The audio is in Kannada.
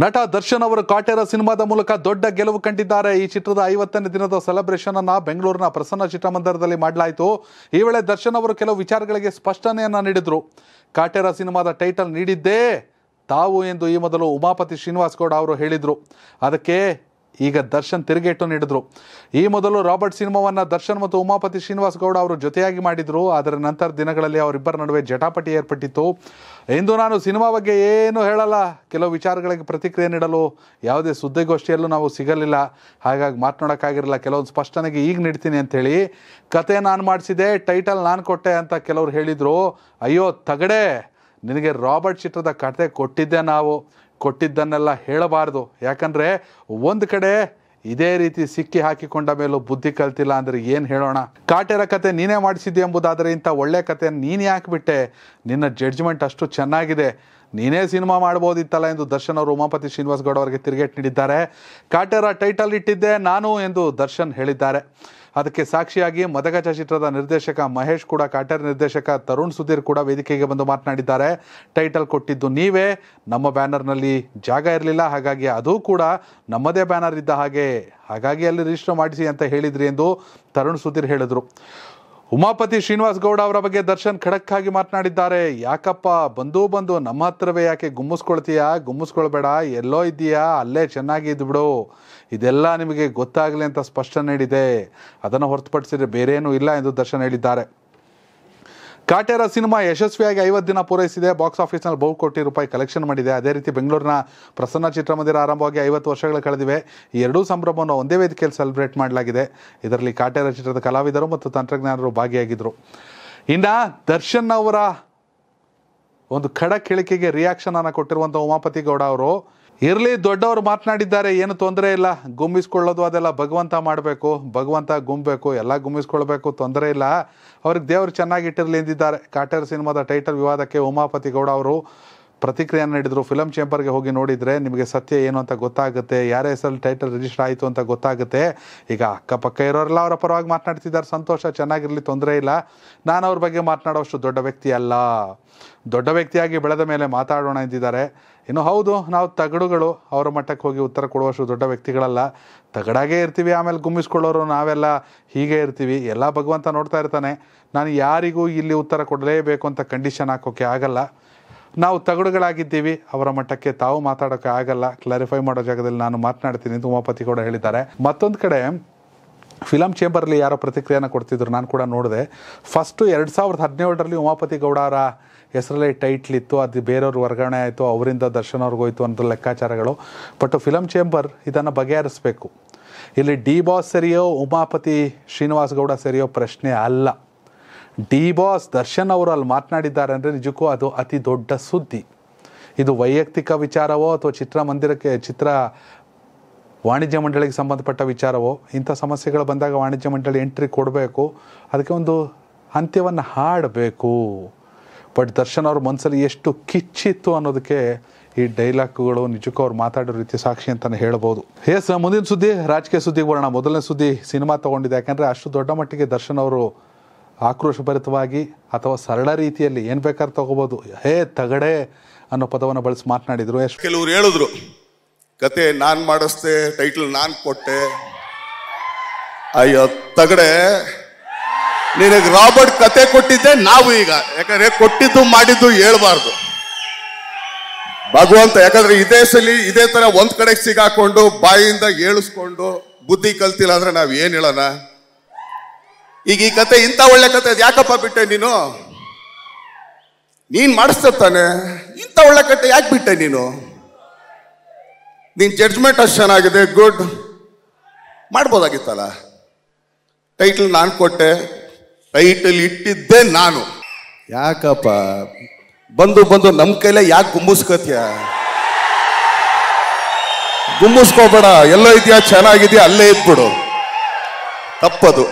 ನಟ ದರ್ಶನ್ ಅವರು ಕಾಟೇರ ಸಿನಿಮಾದ ಮೂಲಕ ದೊಡ್ಡ ಗೆಲುವು ಕಂಡಿದ್ದಾರೆ ಈ ಚಿತ್ರದ ಐವತ್ತನೇ ದಿನದ ಸೆಲೆಬ್ರೇಷನ್ ಅನ್ನ ಬೆಂಗಳೂರಿನ ಪ್ರಸನ್ನ ಚಿತ್ರಮಂದಿರದಲ್ಲಿ ಮಾಡಲಾಯಿತು ಈ ವೇಳೆ ದರ್ಶನ್ ಅವರು ಕೆಲವು ವಿಚಾರಗಳಿಗೆ ಸ್ಪಷ್ಟನೆಯನ್ನ ನೀಡಿದ್ರು ಕಾಟೇರ ಸಿನಿಮಾದ ಟೈಟಲ್ ನೀಡಿದ್ದೇ ತಾವು ಎಂದು ಈ ಮೊದಲು ಉಮಾಪತಿ ಶ್ರೀನಿವಾಸ್ ಗೌಡ ಅವರು ಹೇಳಿದರು ಅದಕ್ಕೆ ಈಗ ದರ್ಶನ್ ತಿರುಗೇಟು ನೀಡಿದ್ರು ಈ ಮೊದಲು ರಾಬರ್ಟ್ ಸಿನಿಮಾವನ್ನು ದರ್ಶನ್ ಮತ್ತು ಉಮಾಪತಿ ಶ್ರೀನಿವಾಸ್ ಗೌಡ ಅವರು ಜೊತೆಯಾಗಿ ಮಾಡಿದರು ಅದರ ನಂತರ ದಿನಗಳಲ್ಲಿ ಅವರಿಬ್ಬರ ನಡುವೆ ಜಟಾಪಟಿ ಏರ್ಪಟ್ಟಿತ್ತು ಇಂದು ನಾನು ಸಿನಿಮಾ ಬಗ್ಗೆ ಏನು ಹೇಳಲ್ಲ ಕೆಲವು ವಿಚಾರಗಳಿಗೆ ಪ್ರತಿಕ್ರಿಯೆ ನೀಡಲು ಯಾವುದೇ ಸುದ್ದಿಗೋಷ್ಠಿಯಲ್ಲೂ ನಾವು ಸಿಗಲಿಲ್ಲ ಹಾಗಾಗಿ ಮಾತನಾಡೋಕ್ಕಾಗಿರಲ್ಲ ಕೆಲವೊಂದು ಸ್ಪಷ್ಟನೆಗೆ ಈಗ ನೀಡ್ತೀನಿ ಅಂಥೇಳಿ ಕತೆ ನಾನು ಮಾಡಿಸಿದೆ ಟೈಟಲ್ ನಾನು ಕೊಟ್ಟೆ ಅಂತ ಕೆಲವರು ಹೇಳಿದರು ಅಯ್ಯೋ ತಗಡೆ ನಿನಗೆ ರಾಬರ್ಟ್ ಚಿತ್ರದ ಕತೆ ಕೊಟ್ಟಿದ್ದೆ ನಾವು ಕೊಟ್ಟಿದ್ದನ್ನೆಲ್ಲ ಹೇಳಬಾರ್ದು ಯಾಕಂದರೆ ಒಂದು ಕಡೆ ಇದೇ ರೀತಿ ಸಿಕ್ಕಿ ಹಾಕಿಕೊಂಡ ಮೇಲೂ ಬುದ್ಧಿ ಕಲ್ತಿಲ್ಲ ಅಂದರೆ ಏನು ಹೇಳೋಣ ಕಾಟೆರ ಕತೆ ನೀನೇ ಮಾಡಿಸಿದ್ದೆ ಎಂಬುದಾದರೆ ಇಂಥ ಒಳ್ಳೆ ಕಥೆಯನ್ನು ನೀನೇ ಯಾಕಿಬಿಟ್ಟೆ ನಿನ್ನ ಜಡ್ಜ್ಮೆಂಟ್ ಅಷ್ಟು ಚೆನ್ನಾಗಿದೆ ನೀನೇ ಸಿನಿಮಾ ಮಾಡ್ಬೋದಿತ್ತಲ್ಲ ಎಂದು ದರ್ಶನ್ ಅವರು ಉಮಾಪತಿ ಶ್ರೀನಿವಾಸ್ ಗೌಡ ಅವರಿಗೆ ತಿರುಗೇಟ್ ನೀಡಿದ್ದಾರೆ ಕಾಟೆರ ಟೈಟಲ್ ಇಟ್ಟಿದ್ದೆ ನಾನು ಎಂದು ದರ್ಶನ್ ಹೇಳಿದ್ದಾರೆ ಅದಕ್ಕೆ ಸಾಕ್ಷಿಯಾಗಿ ಮದಗಜ ಚಿತ್ರದ ನಿರ್ದೇಶಕ ಮಹೇಶ್ ಕೂಡ ಕಾಟರ್ ನಿರ್ದೇಶಕ ತರುಣ್ ಸುಧೀರ್ ಕೂಡ ವೇದಿಕೆಗೆ ಬಂದು ಮಾತನಾಡಿದ್ದಾರೆ ಟೈಟಲ್ ಕೊಟ್ಟಿದ್ದು ನೀವೇ ನಮ್ಮ ಬ್ಯಾನರ್ನಲ್ಲಿ ಜಾಗ ಇರಲಿಲ್ಲ ಹಾಗಾಗಿ ಅದು ಕೂಡ ನಮ್ಮದೇ ಬ್ಯಾನರ್ ಇದ್ದ ಹಾಗೆ ಹಾಗಾಗಿ ಅಲ್ಲಿ ರಿಜಿಸ್ಟರ್ ಮಾಡಿಸಿ ಅಂತ ಹೇಳಿದ್ರಿ ಎಂದು ತರುಣ್ ಸುಧೀರ್ ಹೇಳಿದರು ಉಮಾಪತಿ ಶ್ರೀನಿವಾಸ್ ಗೌಡ ಅವರ ಬಗ್ಗೆ ದರ್ಶನ್ ಖಡಕ್ ಆಗಿ ಮಾತನಾಡಿದ್ದಾರೆ ಯಾಕಪ್ಪ ಬಂದು ಬಂದು ನಮ್ಮ ಹತ್ರವೇ ಯಾಕೆ ಗುಮ್ಮಿಸ್ಕೊಳ್ತೀಯಾ ಗುಮ್ಮಿಸ್ಕೊಳ್ಬೇಡ ಎಲ್ಲೋ ಇದ್ದೀಯಾ ಅಲ್ಲೇ ಚೆನ್ನಾಗಿ ಇದ್ಬಿಡು ಇದೆಲ್ಲ ನಿಮಗೆ ಗೊತ್ತಾಗಲಿ ಅಂತ ಸ್ಪಷ್ಟ ನೀಡಿದೆ ಅದನ್ನು ಹೊರತುಪಡಿಸಿದ್ರೆ ಬೇರೇನೂ ಇಲ್ಲ ಎಂದು ದರ್ಶನ್ ಹೇಳಿದ್ದಾರೆ ಕಾಟೇರ ಸಿನಿಮಾ ಯಶಸ್ವಿಯಾಗಿ ಐವತ್ತು ದಿನ ಪೂರೈಸಿದೆ ಬಾಕ್ಸ್ ಆಫೀಸ್ನಲ್ಲಿ ಬಹು ಕೋಟಿ ರೂಪಾಯಿ ಕಲೆಕ್ಷನ್ ಮಾಡಿದೆ ಅದೇ ರೀತಿ ಬೆಂಗಳೂರಿನ ಪ್ರಸನ್ನ ಚಿತ್ರಮಂದಿರ ಆರಂಭವಾಗಿ ಐವತ್ತು ವರ್ಷಗಳು ಕಳೆದಿವೆ ಈ ಎರಡೂ ಸಂಭ್ರಮವನ್ನು ಒಂದೇ ವೇದಿಕೆಯಲ್ಲಿ ಸೆಲೆಬ್ರೇಟ್ ಮಾಡಲಾಗಿದೆ ಇದರಲ್ಲಿ ಕಾಟೇರ ಚಿತ್ರದ ಕಲಾವಿದರು ಮತ್ತು ತಂತ್ರಜ್ಞಾನರು ಭಾಗಿಯಾಗಿದ್ದರು ಇನ್ನು ದರ್ಶನ್ ಅವರ ಒಂದು ಖಡಕ್ ಇಳಿಕೆಗೆ ರಿಯಾಕ್ಷನನ್ನು ಕೊಟ್ಟಿರುವಂಥ ಉಮಾಪತಿ ಗೌಡ ಅವರು ಇರಲಿ ದೊಡ್ಡವರು ಮಾತನಾಡಿದ್ದಾರೆ ಏನು ತೊಂದರೆ ಇಲ್ಲ ಗುಮ್ಮಿಸ್ಕೊಳ್ಳೋದು ಅದೆಲ್ಲ ಭಗವಂತ ಮಾಡಬೇಕು ಭಗವಂತ ಗುಂಬೇಕು ಎಲ್ಲ ಗುಂಬಿಸ್ಕೊಳ್ಬೇಕು ತೊಂದರೆ ಇಲ್ಲ ಅವ್ರಿಗೆ ದೇವರು ಚೆನ್ನಾಗಿ ಇಟ್ಟಿರಲಿ ಎಂದಿದ್ದಾರೆ ಕಾಟೇರ್ ಸಿನಿಮಾದ ಟೈಟಲ್ ವಿವಾದಕ್ಕೆ ಉಮಾಪತಿ ಗೌಡ ಅವರು ಪ್ರತಿಕ್ರಿಯೆ ನೀಡಿದ್ರು ಫಿಲಮ್ ಚೇಂಬರ್ಗೆ ಹೋಗಿ ನೋಡಿದರೆ ನಿಮಗೆ ಸತ್ಯ ಏನು ಅಂತ ಗೊತ್ತಾಗುತ್ತೆ ಯಾರ ಹೆಸರಲ್ಲಿ ಟೈಟಲ್ ರಿಜಿಸ್ಟರ್ ಆಯಿತು ಅಂತ ಗೊತ್ತಾಗುತ್ತೆ ಈಗ ಅಕ್ಕಪಕ್ಕ ಇರೋರೆಲ್ಲ ಅವರ ಪರವಾಗಿ ಮಾತನಾಡ್ತಿದ್ದಾರೆ ಸಂತೋಷ ಚೆನ್ನಾಗಿರಲಿ ತೊಂದರೆ ಇಲ್ಲ ನಾನು ಅವ್ರ ಬಗ್ಗೆ ಮಾತನಾಡೋಷ್ಟು ದೊಡ್ಡ ವ್ಯಕ್ತಿ ಅಲ್ಲ ದೊಡ್ಡ ವ್ಯಕ್ತಿಯಾಗಿ ಬೆಳೆದ ಮೇಲೆ ಮಾತಾಡೋಣ ಎಂದಿದ್ದಾರೆ ಇನ್ನು ಹೌದು ನಾವು ತಗಡುಗಳು ಅವರ ಮಟ್ಟಕ್ಕೆ ಹೋಗಿ ಉತ್ತರ ಕೊಡುವಷ್ಟು ದೊಡ್ಡ ವ್ಯಕ್ತಿಗಳಲ್ಲ ತಗಡಾಗೇ ಇರ್ತೀವಿ ಆಮೇಲೆ ಗುಮ್ಮಿಸ್ಕೊಳ್ಳೋರು ನಾವೆಲ್ಲ ಹೀಗೆ ಇರ್ತೀವಿ ಎಲ್ಲ ಭಗವಂತ ನೋಡ್ತಾ ಇರ್ತಾನೆ ನಾನು ಯಾರಿಗೂ ಇಲ್ಲಿ ಉತ್ತರ ಕೊಡಲೇಬೇಕು ಅಂತ ಕಂಡೀಷನ್ ಹಾಕೋಕ್ಕೆ ಆಗಲ್ಲ ನಾವು ತಗಡುಗಳಾಗಿದ್ದೀವಿ ಅವರ ಮಟ್ಟಕ್ಕೆ ತಾವು ಮಾತಾಡೋಕೆ ಆಗಲ್ಲ ಕ್ಲಾರಿಫೈ ಮಾಡೋ ಜಾಗದಲ್ಲಿ ನಾನು ಮಾತನಾಡ್ತೀನಿ ಅಂತ ಉಮಾಪತಿ ಕೂಡ ಹೇಳಿದ್ದಾರೆ ಮತ್ತೊಂದು ಕಡೆ ಫಿಲಮ್ ಚೇಂಬರಲ್ಲಿ ಯಾರೋ ಪ್ರತಿಕ್ರಿಯೆನ ಕೊಡ್ತಿದ್ರು ನಾನು ಕೂಡ ನೋಡಿದೆ ಫಸ್ಟು ಎರಡು ಸಾವಿರದ ಹದಿನೇಳರಲ್ಲಿ ಉಮಾಪತಿ ಗೌಡರ ಹೆಸರಲ್ಲೇ ಟೈಟ್ಲ್ ಇತ್ತು ಅದು ಬೇರೆಯವ್ರ ವರ್ಗಾವಣೆ ಆಯಿತು ಅವರಿಂದ ದರ್ಶನ್ ಹೋಯಿತು ಅಂತ ಲೆಕ್ಕಾಚಾರಗಳು ಬಟ್ ಫಿಲಮ್ ಚೇಂಬರ್ ಇದನ್ನು ಬಗೆಹರಿಸಬೇಕು ಇಲ್ಲಿ ಡಿ ಬಾಸ್ ಸರಿಯೋ ಉಮಾಪತಿ ಶ್ರೀನಿವಾಸ್ ಗೌಡ ಸರಿಯೋ ಪ್ರಶ್ನೆ ಅಲ್ಲ ಡಿ ಬಾಸ್ ದರ್ಶನ್ ಅವರು ಅಲ್ಲಿ ಮಾತನಾಡಿದ್ದಾರೆ ಅಂದರೆ ನಿಜಕ್ಕೂ ಅದು ಅತಿ ದೊಡ್ಡ ಸುದ್ದಿ ಇದು ವೈಯಕ್ತಿಕ ವಿಚಾರವೋ ಅಥವಾ ಚಿತ್ರಮಂದಿರಕ್ಕೆ ಚಿತ್ರ ವಾಣಿಜ್ಯ ಮಂಡಳಿಗೆ ಸಂಬಂಧಪಟ್ಟ ವಿಚಾರವೋ ಇಂಥ ಸಮಸ್ಯೆಗಳು ಬಂದಾಗ ವಾಣಿಜ್ಯ ಮಂಡಳಿ ಎಂಟ್ರಿ ಕೊಡಬೇಕು ಅದಕ್ಕೆ ಒಂದು ಅಂತ್ಯವನ್ನು ಹಾಡಬೇಕು ಬಟ್ ದರ್ಶನ್ ಅವ್ರ ಮನಸ್ಸಲ್ಲಿ ಎಷ್ಟು ಕಿಚ್ಚಿತ್ತು ಅನ್ನೋದಕ್ಕೆ ಈ ಡೈಲಾಗ್ಗಳು ನಿಜಕ್ಕೂ ಅವ್ರು ಮಾತಾಡೋ ರೀತಿ ಸಾಕ್ಷಿ ಅಂತಲೇ ಹೇಳ್ಬೋದು ಎಸ್ ಮುಂದಿನ ಸುದ್ದಿ ರಾಜಕೀಯ ಸುದ್ದಿಗೆ ಬರೋಣ ಮೊದಲನೇ ಸುದ್ದಿ ಸಿನಿಮಾ ತೊಗೊಂಡಿದೆ ಯಾಕೆಂದರೆ ಅಷ್ಟು ದೊಡ್ಡ ಮಟ್ಟಿಗೆ ದರ್ಶನ್ ಅವರು ಆಕ್ರೋಶಭರಿತವಾಗಿ ಅಥವಾ ಸರಳ ರೀತಿಯಲ್ಲಿ ಏನು ಬೇಕಾದ್ರೂ ತಗೋಬೋದು ಹೇ ತಗಡೆ ಅನ್ನೋ ಪದವನ್ನು ಬಳಸಿ ಮಾತನಾಡಿದರು ಎಷ್ಟು ಕೆಲವರು ಹೇಳಿದ್ರು ಕತೆ ನಾನು ಮಾಡಿಸ್ದೆ ಟೈಟಲ್ ನಾನು ಕೊಟ್ಟೆ ಅಯ್ಯೋ ತಗಡೆ ನಿನಗೆ ರಾಬರ್ಟ್ ಕತೆ ಕೊಟ್ಟಿದ್ದೆ ನಾವು ಈಗ ಯಾಕಂದ್ರೆ ಕೊಟ್ಟಿದ್ದು ಮಾಡಿದ್ದು ಹೇಳ್ಬಾರ್ದು ಭಗವಂತ ಯಾಕಂದ್ರೆ ಇದೇ ಸಲಿ ಇದೇ ತರ ಒಂದ್ ಕಡೆಗೆ ಸಿಗಾಕೊಂಡು ಬಾಯಿಂದ ಏಳಿಸ್ಕೊಂಡು ಬುದ್ಧಿ ಕಲ್ತಿಲ್ಲ ಅಂದ್ರೆ ನಾವ್ ಏನ್ ಹೇಳೋಣ ಈಗ ಈ ಕತೆ ಇಂಥ ಒಳ್ಳೆ ಕತೆ ಯಾಕಪ್ಪ ಬಿಟ್ಟೆ ನೀನು ನೀನ್ ಮಾಡಿಸ್ತಾನೆ ಇಂಥ ಒಳ್ಳೆ ಕತೆ ಯಾಕೆ ಬಿಟ್ಟೆ ನೀನು ನೀನ್ ಜಡ್ಜ್ಮೆಂಟ್ ಅಷ್ಟು ಚೆನ್ನಾಗಿದೆ ಗುಡ್ ಮಾಡ್ಬೋದಾಗಿತ್ತಲ್ಲ ಟೈಟಲ್ ನಾನು ಕೊಟ್ಟೆ ಟೈಟಲ್ ಇಟ್ಟಿದ್ದೆ ನಾನು ಯಾಕಪ್ಪ ಬಂದು ಬಂದು ನಮ್ಮ ಕೈಲೇ ಯಾಕೆ ಗುಂಬಿಸ್ಕೋತೀಯ ಗುಂಬಿಸ್ಕೋಬೇಡ ಎಲ್ಲೋ ಇದೆಯಾ ಚೆನ್ನಾಗಿದೆಯಾ ಅಲ್ಲೇ ಇದ್ಬಿಡು ತಪ್ಪದು